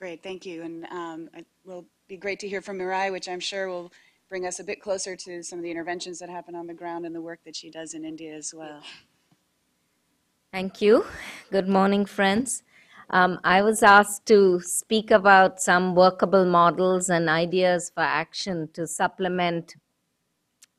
Great, thank you. And um, it will be great to hear from Mirai, which I'm sure will bring us a bit closer to some of the interventions that happen on the ground and the work that she does in India as well. Thank you. Good morning, friends. Um, I was asked to speak about some workable models and ideas for action to supplement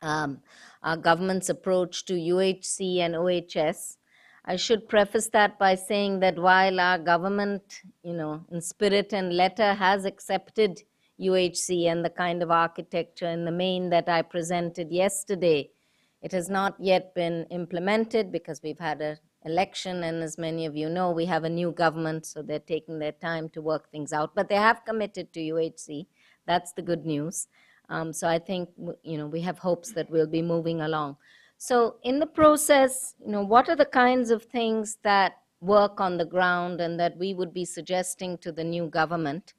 um, our government's approach to UHC and OHS. I should preface that by saying that while our government, you know, in spirit and letter has accepted UHC and the kind of architecture in the main that I presented yesterday, it has not yet been implemented because we've had an election, and as many of you know, we have a new government, so they're taking their time to work things out. But they have committed to UHC. That's the good news. Um, so I think you know we have hopes that we'll be moving along. So in the process, you know, what are the kinds of things that work on the ground and that we would be suggesting to the new government?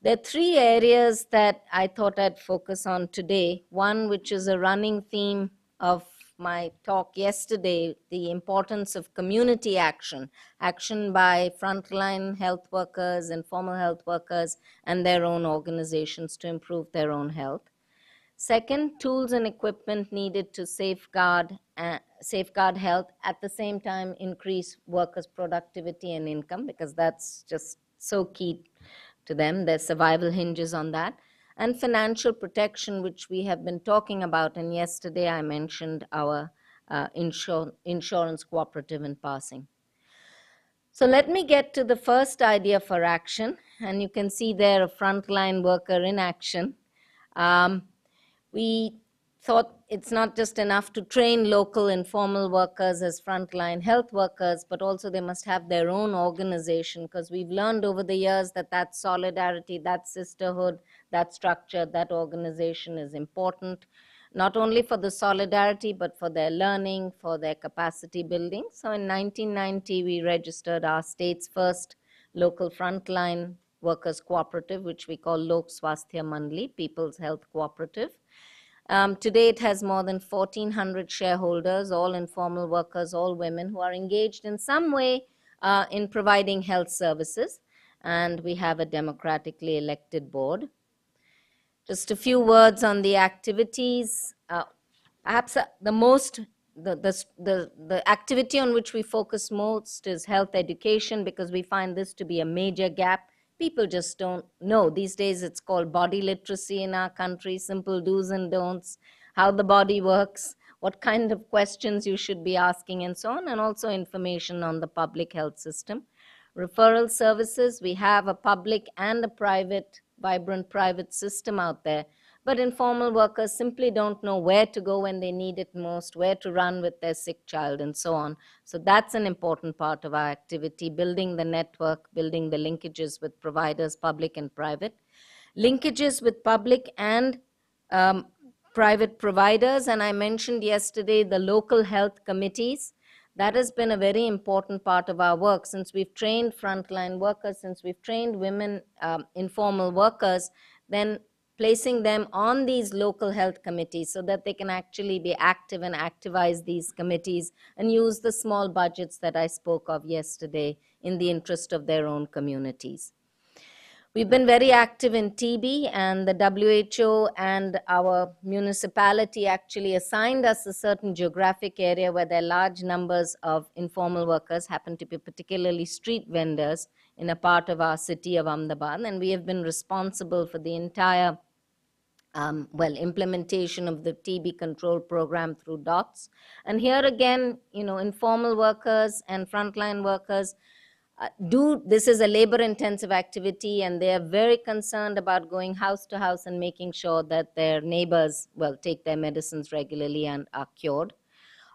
There are three areas that I thought I'd focus on today. One, which is a running theme of my talk yesterday, the importance of community action, action by frontline health workers, informal health workers, and their own organizations to improve their own health. Second, tools and equipment needed to safeguard, uh, safeguard health, at the same time increase workers' productivity and income because that's just so key to them. Their survival hinges on that. And financial protection, which we have been talking about, and yesterday I mentioned our uh, insur insurance cooperative in passing. So let me get to the first idea for action, and you can see there a frontline worker in action. Um, we thought it's not just enough to train local informal workers as frontline health workers, but also they must have their own organization because we've learned over the years that that solidarity, that sisterhood, that structure, that organization is important, not only for the solidarity, but for their learning, for their capacity building. So in 1990, we registered our state's first local frontline workers cooperative, which we call Lok Swasthya Mandli, People's Health Cooperative. Um, today, it has more than 1,400 shareholders, all informal workers, all women who are engaged in some way uh, in providing health services. And we have a democratically elected board. Just a few words on the activities. Uh, perhaps uh, the most the, the, the activity on which we focus most is health education because we find this to be a major gap people just don't know. These days, it's called body literacy in our country, simple do's and don'ts, how the body works, what kind of questions you should be asking, and so on, and also information on the public health system. Referral services, we have a public and a private, vibrant private system out there but informal workers simply don't know where to go when they need it most, where to run with their sick child, and so on. So that's an important part of our activity building the network, building the linkages with providers, public and private. Linkages with public and um, private providers, and I mentioned yesterday the local health committees. That has been a very important part of our work since we've trained frontline workers, since we've trained women um, informal workers, then placing them on these local health committees so that they can actually be active and activize these committees and use the small budgets that I spoke of yesterday in the interest of their own communities. We've been very active in TB, and the WHO and our municipality actually assigned us a certain geographic area where there are large numbers of informal workers, happen to be particularly street vendors in a part of our city of Ahmedabad. And we have been responsible for the entire um, well, implementation of the TB control program through DOTS. And here again, you know, informal workers and frontline workers uh, do, this is a labor intensive activity and they are very concerned about going house to house and making sure that their neighbors, well, take their medicines regularly and are cured.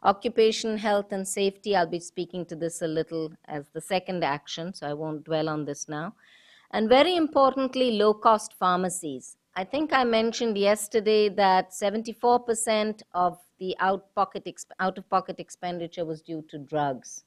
Occupation, health and safety, I'll be speaking to this a little as the second action, so I won't dwell on this now. And very importantly, low cost pharmacies. I think I mentioned yesterday that 74% of the out-pocket out-of-pocket expenditure was due to drugs.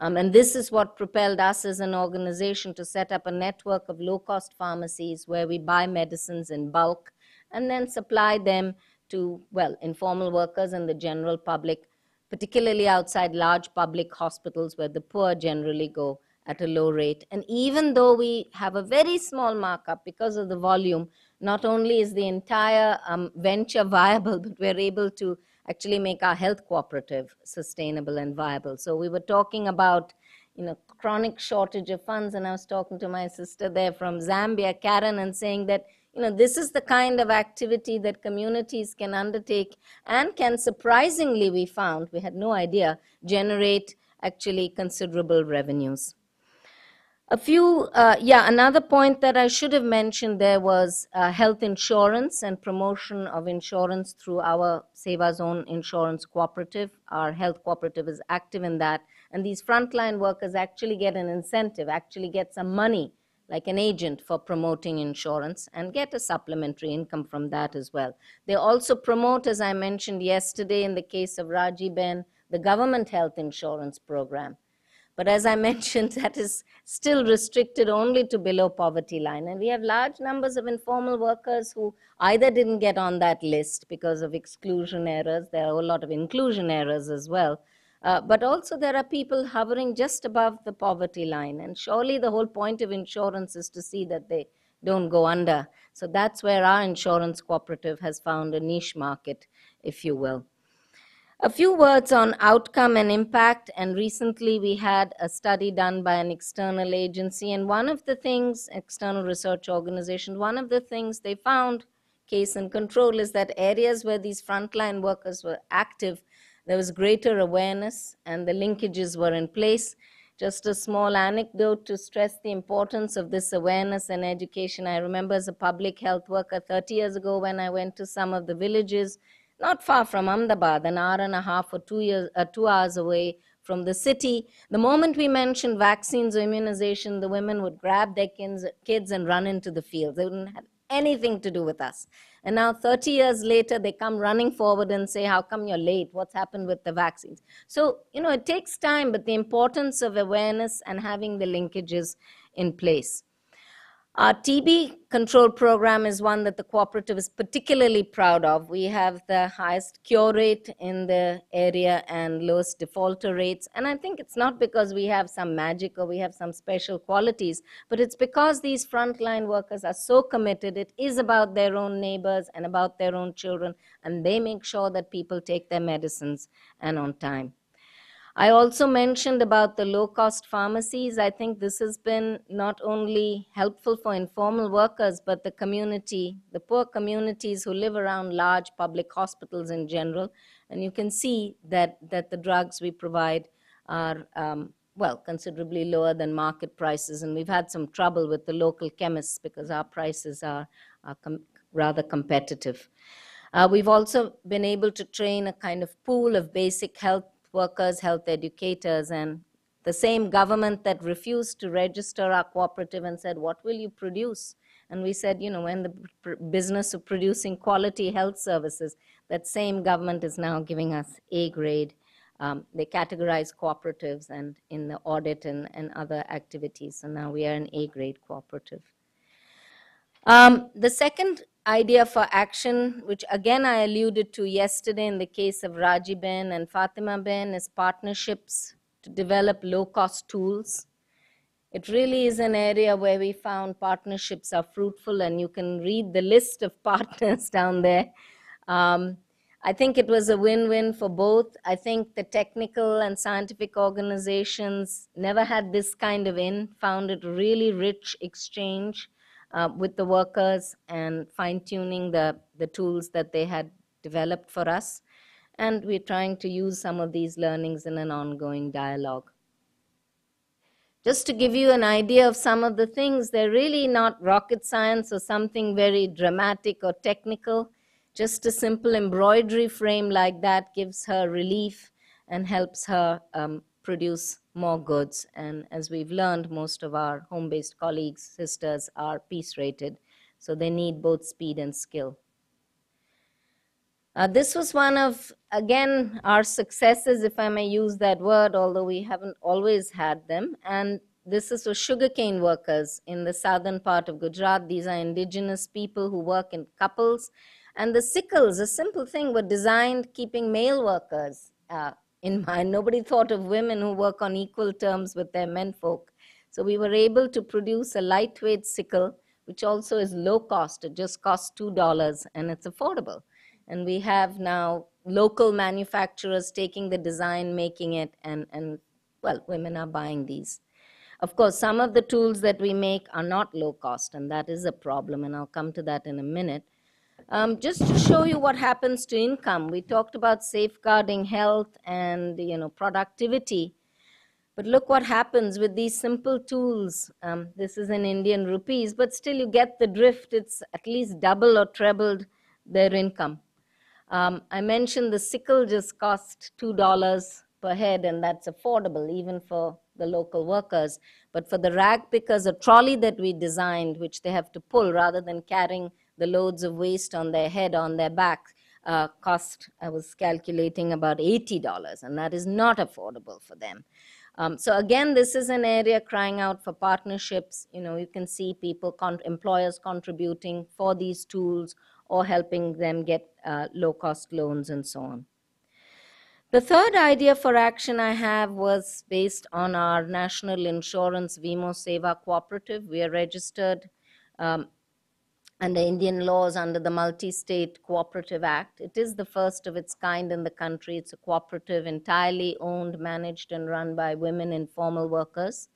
Um, and this is what propelled us as an organization to set up a network of low-cost pharmacies where we buy medicines in bulk and then supply them to, well, informal workers and the general public, particularly outside large public hospitals where the poor generally go at a low rate. And even though we have a very small markup because of the volume, not only is the entire um, venture viable, but we're able to actually make our health cooperative sustainable and viable. So we were talking about, you know, chronic shortage of funds, and I was talking to my sister there from Zambia, Karen, and saying that you know this is the kind of activity that communities can undertake and can surprisingly we found we had no idea generate actually considerable revenues a few, uh, yeah, another point that I should have mentioned there was uh, health insurance and promotion of insurance through our Save Our Zone Insurance Cooperative. Our health cooperative is active in that. And these frontline workers actually get an incentive, actually get some money, like an agent for promoting insurance, and get a supplementary income from that as well. They also promote, as I mentioned yesterday in the case of Raji Ben, the government health insurance program but as I mentioned, that is still restricted only to below poverty line. And we have large numbers of informal workers who either didn't get on that list because of exclusion errors, there are a lot of inclusion errors as well. Uh, but also, there are people hovering just above the poverty line. And surely, the whole point of insurance is to see that they don't go under. So, that's where our insurance cooperative has found a niche market, if you will. A few words on outcome and impact. And recently we had a study done by an external agency. And one of the things, external research organization, one of the things they found, case and control, is that areas where these frontline workers were active, there was greater awareness and the linkages were in place. Just a small anecdote to stress the importance of this awareness and education. I remember as a public health worker 30 years ago when I went to some of the villages not far from Ahmedabad, an hour and a half or two, years, uh, two hours away from the city. The moment we mentioned vaccines or immunization, the women would grab their kids and run into the fields. They wouldn't have anything to do with us. And now, 30 years later, they come running forward and say, How come you're late? What's happened with the vaccines? So, you know, it takes time, but the importance of awareness and having the linkages in place. Our TB control program is one that the cooperative is particularly proud of. We have the highest cure rate in the area and lowest defaulter rates. And I think it's not because we have some magic or we have some special qualities, but it's because these frontline workers are so committed. It is about their own neighbors and about their own children, and they make sure that people take their medicines and on time. I also mentioned about the low cost pharmacies. I think this has been not only helpful for informal workers, but the community, the poor communities who live around large public hospitals in general. And you can see that, that the drugs we provide are, um, well, considerably lower than market prices. And we've had some trouble with the local chemists because our prices are, are com rather competitive. Uh, we've also been able to train a kind of pool of basic health workers, health educators, and the same government that refused to register our cooperative and said, what will you produce? And we said, you know, in the business of producing quality health services, that same government is now giving us A grade. Um, they categorize cooperatives and in the audit and, and other activities. so now we are an A grade cooperative. Um, the second idea for action, which again I alluded to yesterday in the case of Raji Ben and Fatima Ben, is partnerships to develop low cost tools. It really is an area where we found partnerships are fruitful, and you can read the list of partners down there. Um, I think it was a win win for both. I think the technical and scientific organizations never had this kind of in, found it really rich exchange uh, with the workers and fine tuning the, the tools that they had developed for us. And we're trying to use some of these learnings in an ongoing dialogue. Just to give you an idea of some of the things, they're really not rocket science or something very dramatic or technical. Just a simple embroidery frame like that gives her relief and helps her um, produce more goods. And as we've learned, most of our home based colleagues, sisters, are piece rated, so they need both speed and skill. Uh, this was one of, again, our successes, if I may use that word, although we haven't always had them. And this is for sugarcane workers in the southern part of Gujarat. These are indigenous people who work in couples. And the sickles, a simple thing, were designed keeping male workers uh, in mind. Nobody thought of women who work on equal terms with their menfolk. So we were able to produce a lightweight sickle, which also is low cost. It just costs $2 and it's affordable. And we have now local manufacturers taking the design, making it, and, and well, women are buying these. Of course, some of the tools that we make are not low cost, and that is a problem, and I'll come to that in a minute. Um, just to show you what happens to income, we talked about safeguarding health and you know productivity. But look what happens with these simple tools. Um, this is in Indian rupees, but still you get the drift. It's at least double or trebled their income. Um, I mentioned the sickle just cost $2 per head, and that's affordable even for the local workers. But for the rag pickers, a trolley that we designed, which they have to pull rather than carrying the loads of waste on their head, on their back, uh, cost, I was calculating about $80, and that is not affordable for them. Um, so again, this is an area crying out for partnerships. You know, you can see people, con employers contributing for these tools or helping them get uh, low-cost loans and so on. The third idea for action I have was based on our national insurance Vimo Seva cooperative. We are registered um, under Indian laws under the Multi State Cooperative Act. It is the first of its kind in the country. It's a cooperative entirely owned, managed, and run by women informal workers.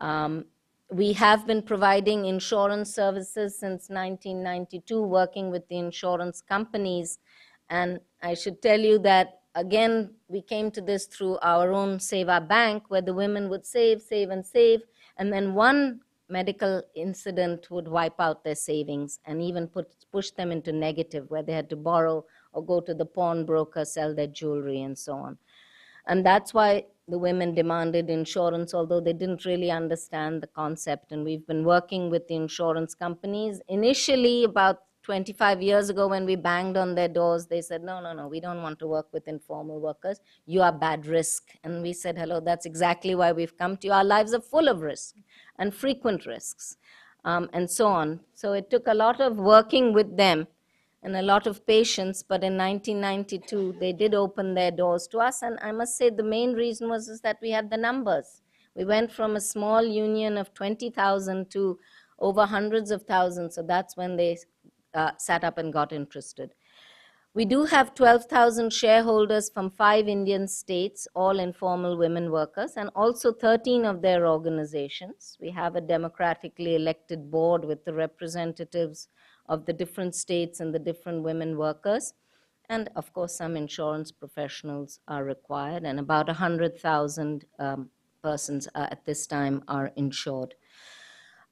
Um, we have been providing insurance services since 1992, working with the insurance companies. And I should tell you that, again, we came to this through our own Save Our Bank, where the women would save, save, and save. And then one medical incident would wipe out their savings and even put, push them into negative, where they had to borrow or go to the pawnbroker, sell their jewelry, and so on. And that's why the women demanded insurance, although they didn't really understand the concept. And we've been working with the insurance companies initially about 25 years ago when we banged on their doors they said no no no we don't want to work with informal workers you are bad risk and we said hello that's exactly why we've come to you our lives are full of risk and frequent risks um, and so on so it took a lot of working with them and a lot of patience but in 1992 they did open their doors to us and i must say the main reason was is that we had the numbers we went from a small union of 20000 to over hundreds of thousands so that's when they uh, sat up and got interested. We do have 12,000 shareholders from five Indian states, all informal women workers, and also 13 of their organizations. We have a democratically elected board with the representatives of the different states and the different women workers. And of course, some insurance professionals are required, and about 100,000 um, persons uh, at this time are insured.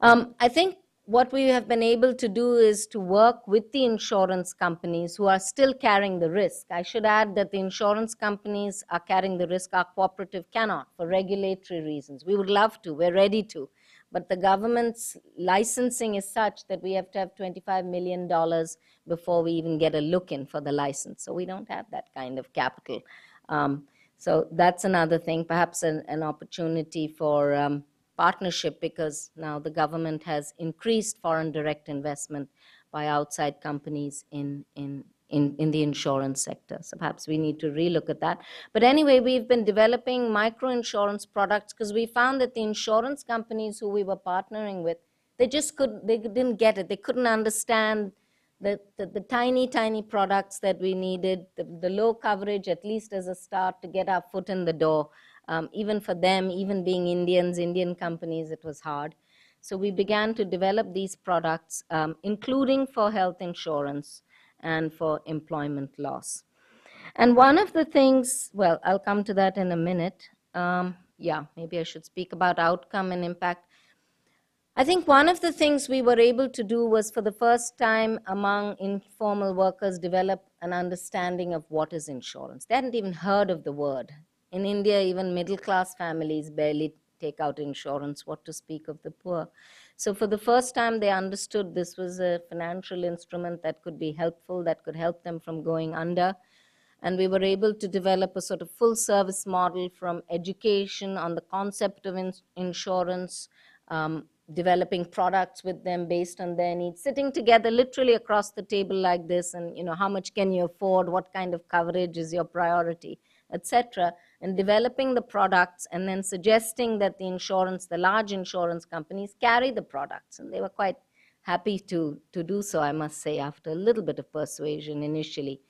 Um, I think what we have been able to do is to work with the insurance companies who are still carrying the risk. I should add that the insurance companies are carrying the risk, our cooperative cannot for regulatory reasons. We would love to, we're ready to. But the government's licensing is such that we have to have $25 million before we even get a look in for the license. So we don't have that kind of capital. Um, so that's another thing, perhaps an, an opportunity for. Um, partnership because now the government has increased foreign direct investment by outside companies in, in, in, in, the insurance sector. So perhaps we need to relook at that. But anyway, we've been developing micro insurance products because we found that the insurance companies who we were partnering with, they just could they didn't get it. They couldn't understand the, the, the tiny, tiny products that we needed, the, the low coverage, at least as a start to get our foot in the door. Um, even for them, even being Indians, Indian companies, it was hard. So we began to develop these products, um, including for health insurance and for employment loss. And one of the things, well, I'll come to that in a minute. Um, yeah, maybe I should speak about outcome and impact. I think one of the things we were able to do was for the first time among informal workers develop an understanding of what is insurance. They hadn't even heard of the word. In India, even middle class families barely take out insurance, what to speak of the poor. So, for the first time, they understood this was a financial instrument that could be helpful, that could help them from going under. And we were able to develop a sort of full service model from education on the concept of in- insurance, um, developing products with them based on their needs, sitting together literally across the table like this, and you know, how much can you afford, what kind of coverage is your priority, etc and developing the products and then suggesting that the insurance, the large insurance companies carry the products. And they were quite happy to, to do so, I must say, after a little bit of persuasion initially.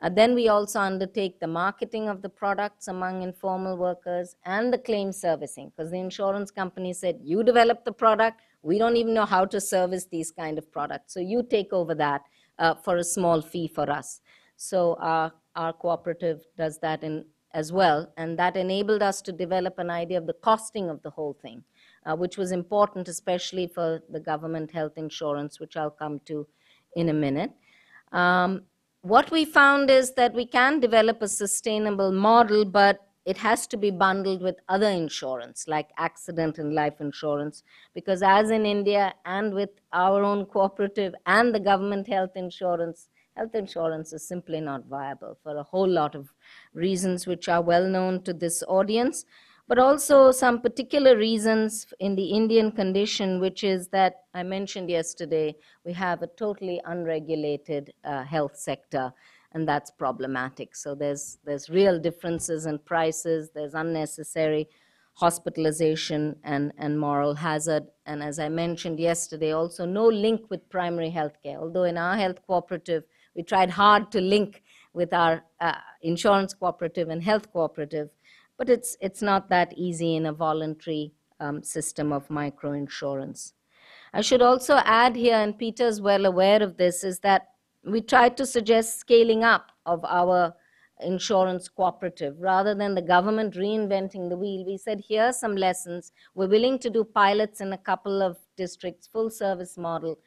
and uh, then we also undertake the marketing of the products among informal workers and the claim servicing because the insurance company said, you develop the product, we don't even know how to service these kind of products. So you take over that uh, for a small fee for us. So our, our cooperative does that in as well. And that enabled us to develop an idea of the costing of the whole thing, uh, which was important, especially for the government health insurance, which I'll come to in a minute. Um, what we found is that we can develop a sustainable model, but it has to be bundled with other insurance like accident and life insurance because as in india and with our own cooperative and the government health insurance health insurance is simply not viable for a whole lot of reasons which are well known to this audience, but also some particular reasons in the Indian condition, which is that I mentioned yesterday, we have a totally unregulated uh, health sector and that's problematic. So there's, there's real differences in prices, there's unnecessary hospitalization and, and moral hazard. And as I mentioned yesterday, also no link with primary health care, although in our health cooperative, we tried hard to link with our uh, insurance cooperative and health cooperative, but it's, it's not that easy in a voluntary um, system of microinsurance. I should also add here, and Peter's well aware of this, is that we tried to suggest scaling up of our insurance cooperative rather than the government reinventing the wheel. We said, here are some lessons. We're willing to do pilots in a couple of districts, full service model,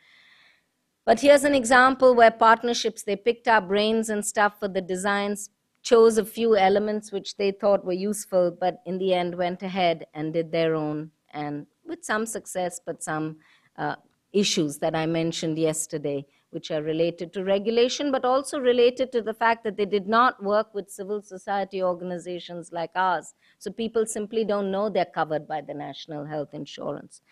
but here's an example where partnerships, they picked our brains and stuff for the designs, chose a few elements which they thought were useful, but in the end went ahead and did their own, and with some success, but some uh, issues that I mentioned yesterday, which are related to regulation, but also related to the fact that they did not work with civil society organizations like ours. So people simply don't know they're covered by the national health insurance.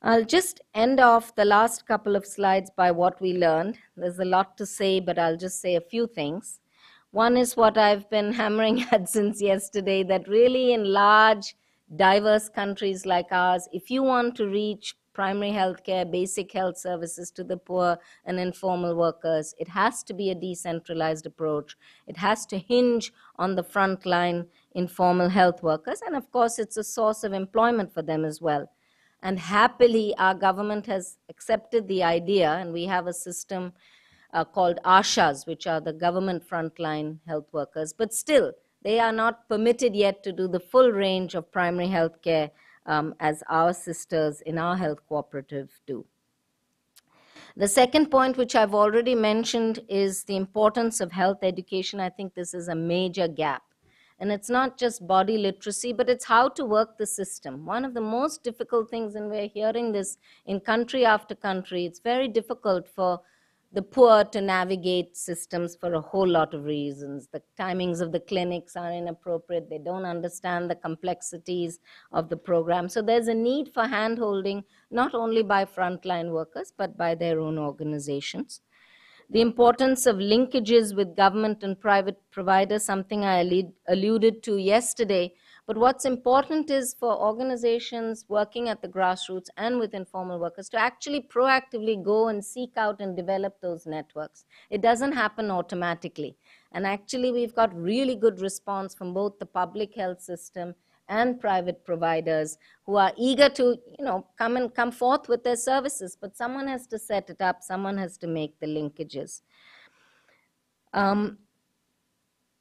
I'll just end off the last couple of slides by what we learned. There's a lot to say, but I'll just say a few things. One is what I've been hammering at since yesterday that really in large, diverse countries like ours, if you want to reach primary health care, basic health services to the poor and informal workers, it has to be a decentralized approach. It has to hinge on the frontline informal health workers. And of course, it's a source of employment for them as well and happily, our government has accepted the idea, and we have a system uh, called ASHAs, which are the government frontline health workers. But still, they are not permitted yet to do the full range of primary health care um, as our sisters in our health cooperative do. The second point, which I've already mentioned, is the importance of health education. I think this is a major gap. And it's not just body literacy, but it's how to work the system. One of the most difficult things, and we're hearing this in country after country, it's very difficult for the poor to navigate systems for a whole lot of reasons. The timings of the clinics are inappropriate. They don't understand the complexities of the program. So there's a need for handholding, not only by frontline workers, but by their own organizations. The importance of linkages with government and private providers, something I alluded to yesterday. But what's important is for organizations working at the grassroots and with informal workers to actually proactively go and seek out and develop those networks. It doesn't happen automatically. And actually, we've got really good response from both the public health system and private providers who are eager to you know come and come forth with their services but someone has to set it up someone has to make the linkages um,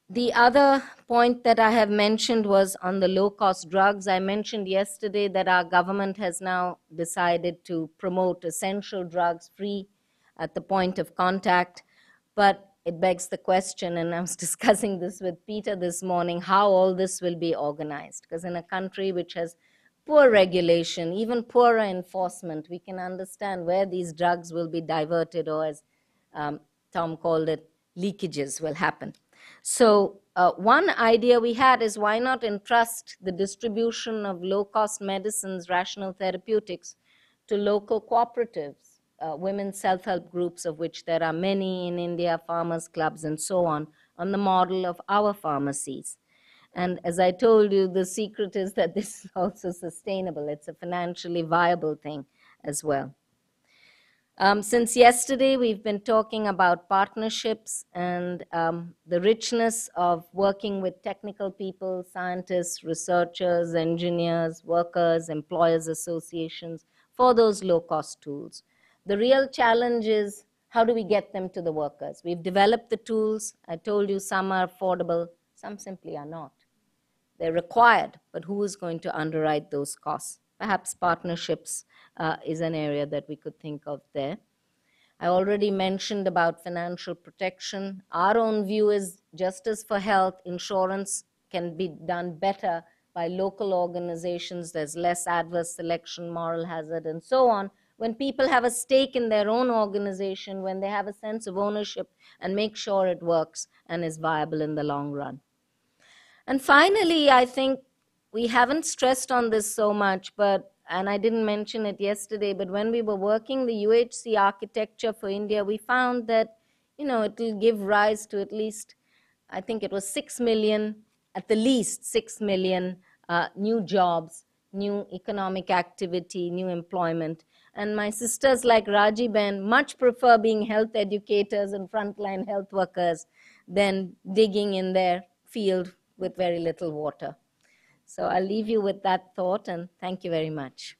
the other point that I have mentioned was on the low cost drugs. I mentioned yesterday that our government has now decided to promote essential drugs free at the point of contact. But it begs the question, and I was discussing this with Peter this morning, how all this will be organized. Because in a country which has poor regulation, even poorer enforcement, we can understand where these drugs will be diverted, or as um, Tom called it, leakages will happen. So, uh, one idea we had is why not entrust the distribution of low cost medicines, rational therapeutics, to local cooperatives? uh, women's self-help groups, of which there are many in India, farmers clubs and so on, on the model of our pharmacies. And as I told you, the secret is that this is also sustainable. It's a financially viable thing as well. Um, since yesterday, we've been talking about partnerships and um, the richness of working with technical people, scientists, researchers, engineers, workers, employers associations for those low-cost tools. The real challenge is how do we get them to the workers? We've developed the tools. I told you some are affordable, some simply are not. They're required, but who is going to underwrite those costs? Perhaps partnerships uh, is an area that we could think of there. I already mentioned about financial protection. Our own view is just as for health, insurance can be done better by local organizations. There's less adverse selection, moral hazard, and so on when people have a stake in their own organization, when they have a sense of ownership and make sure it works and is viable in the long run. And finally, I think we haven't stressed on this so much, but and I didn't mention it yesterday, but when we were working the UHC architecture for India, we found that you know it will give rise to at least, I think it was six million, at the least six million uh, new jobs, new economic activity, new employment and my sisters like Raji Ben much prefer being health educators and frontline health workers than digging in their field with very little water. So I'll leave you with that thought and thank you very much.